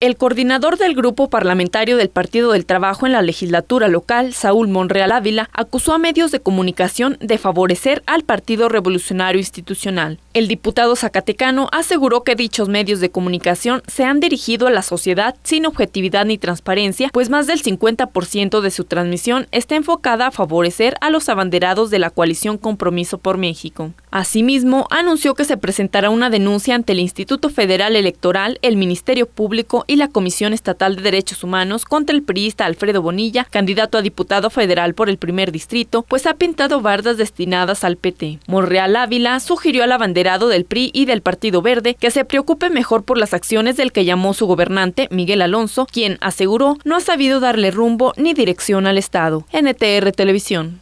El coordinador del grupo parlamentario del Partido del Trabajo en la legislatura local, Saúl Monreal Ávila, acusó a medios de comunicación de favorecer al Partido Revolucionario Institucional. El diputado zacatecano aseguró que dichos medios de comunicación se han dirigido a la sociedad sin objetividad ni transparencia, pues más del 50% de su transmisión está enfocada a favorecer a los abanderados de la coalición Compromiso por México. Asimismo, anunció que se presentará una denuncia ante el Instituto Federal Electoral, el Ministerio Público y la Comisión Estatal de Derechos Humanos contra el priista Alfredo Bonilla, candidato a diputado federal por el primer distrito, pues ha pintado bardas destinadas al PT. Monreal Ávila sugirió al abanderado del PRI y del Partido Verde que se preocupe mejor por las acciones del que llamó su gobernante, Miguel Alonso, quien aseguró no ha sabido darle rumbo ni dirección al Estado. NTR Televisión.